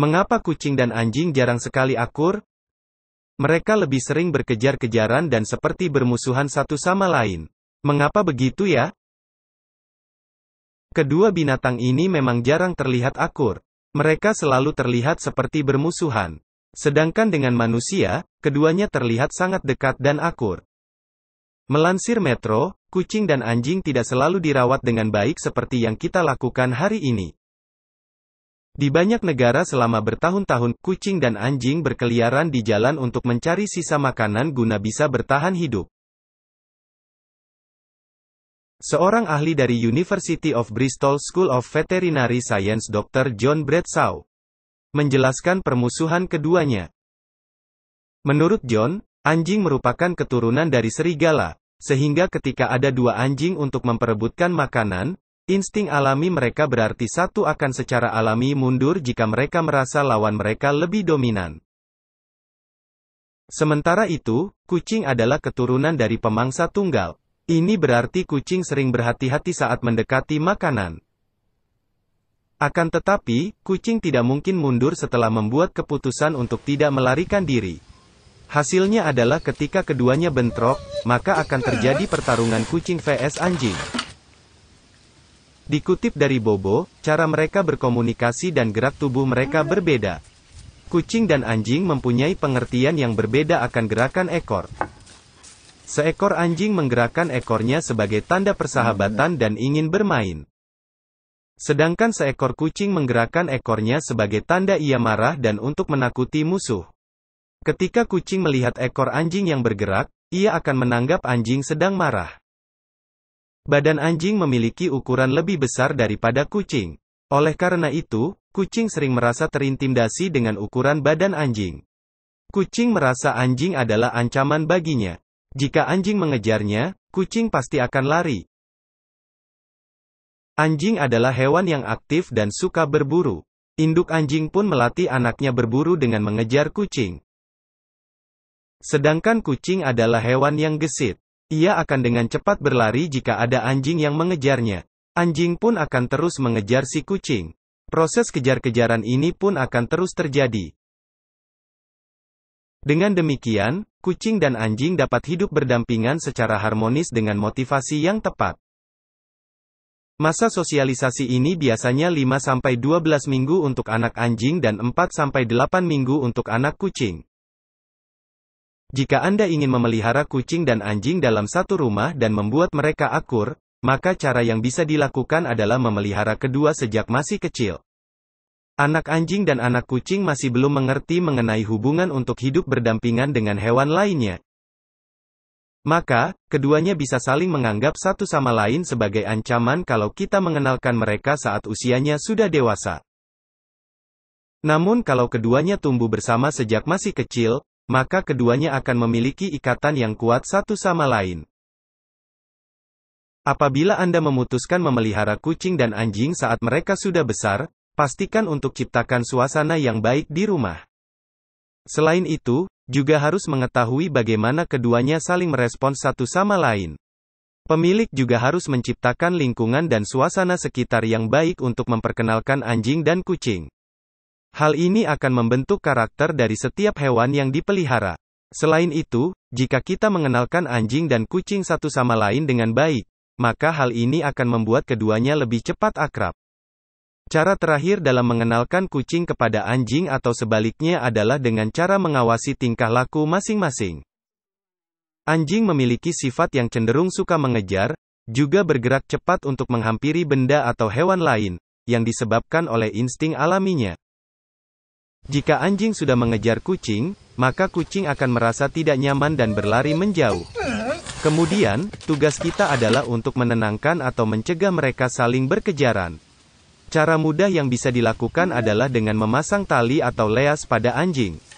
Mengapa kucing dan anjing jarang sekali akur? Mereka lebih sering berkejar-kejaran dan seperti bermusuhan satu sama lain. Mengapa begitu ya? Kedua binatang ini memang jarang terlihat akur. Mereka selalu terlihat seperti bermusuhan. Sedangkan dengan manusia, keduanya terlihat sangat dekat dan akur. Melansir Metro, kucing dan anjing tidak selalu dirawat dengan baik seperti yang kita lakukan hari ini. Di banyak negara selama bertahun-tahun, kucing dan anjing berkeliaran di jalan untuk mencari sisa makanan guna bisa bertahan hidup. Seorang ahli dari University of Bristol School of Veterinary Science Dr. John Bradshaw menjelaskan permusuhan keduanya. Menurut John, anjing merupakan keturunan dari serigala, sehingga ketika ada dua anjing untuk memperebutkan makanan, insting alami mereka berarti satu akan secara alami mundur jika mereka merasa lawan mereka lebih dominan. Sementara itu, kucing adalah keturunan dari pemangsa tunggal. Ini berarti kucing sering berhati-hati saat mendekati makanan. Akan tetapi, kucing tidak mungkin mundur setelah membuat keputusan untuk tidak melarikan diri. Hasilnya adalah ketika keduanya bentrok, maka akan terjadi pertarungan kucing vs anjing. Dikutip dari Bobo, cara mereka berkomunikasi dan gerak tubuh mereka berbeda. Kucing dan anjing mempunyai pengertian yang berbeda akan gerakan ekor. Seekor anjing menggerakkan ekornya sebagai tanda persahabatan dan ingin bermain. Sedangkan seekor kucing menggerakkan ekornya sebagai tanda ia marah dan untuk menakuti musuh. Ketika kucing melihat ekor anjing yang bergerak, ia akan menanggap anjing sedang marah. Badan anjing memiliki ukuran lebih besar daripada kucing. Oleh karena itu, kucing sering merasa terintimidasi dengan ukuran badan anjing. Kucing merasa anjing adalah ancaman baginya. Jika anjing mengejarnya, kucing pasti akan lari. Anjing adalah hewan yang aktif dan suka berburu. Induk anjing pun melatih anaknya berburu dengan mengejar kucing. Sedangkan kucing adalah hewan yang gesit. Ia akan dengan cepat berlari jika ada anjing yang mengejarnya. Anjing pun akan terus mengejar si kucing. Proses kejar-kejaran ini pun akan terus terjadi. Dengan demikian, kucing dan anjing dapat hidup berdampingan secara harmonis dengan motivasi yang tepat. Masa sosialisasi ini biasanya 5-12 minggu untuk anak anjing dan 4-8 minggu untuk anak kucing. Jika Anda ingin memelihara kucing dan anjing dalam satu rumah dan membuat mereka akur, maka cara yang bisa dilakukan adalah memelihara kedua sejak masih kecil. Anak anjing dan anak kucing masih belum mengerti mengenai hubungan untuk hidup berdampingan dengan hewan lainnya, maka, keduanya bisa saling menganggap satu sama lain sebagai ancaman kalau kita mengenalkan mereka saat usianya sudah dewasa. Namun kalau keduanya tumbuh bersama sejak masih kecil, maka keduanya akan memiliki ikatan yang kuat satu sama lain. Apabila Anda memutuskan memelihara kucing dan anjing saat mereka sudah besar, pastikan untuk ciptakan suasana yang baik di rumah. Selain itu, juga harus mengetahui bagaimana keduanya saling merespons satu sama lain. Pemilik juga harus menciptakan lingkungan dan suasana sekitar yang baik untuk memperkenalkan anjing dan kucing. Hal ini akan membentuk karakter dari setiap hewan yang dipelihara. Selain itu, jika kita mengenalkan anjing dan kucing satu sama lain dengan baik, maka hal ini akan membuat keduanya lebih cepat akrab. Cara terakhir dalam mengenalkan kucing kepada anjing atau sebaliknya adalah dengan cara mengawasi tingkah laku masing-masing. Anjing memiliki sifat yang cenderung suka mengejar, juga bergerak cepat untuk menghampiri benda atau hewan lain, yang disebabkan oleh insting alaminya. Jika anjing sudah mengejar kucing, maka kucing akan merasa tidak nyaman dan berlari menjauh. Kemudian, tugas kita adalah untuk menenangkan atau mencegah mereka saling berkejaran. Cara mudah yang bisa dilakukan adalah dengan memasang tali atau leas pada anjing.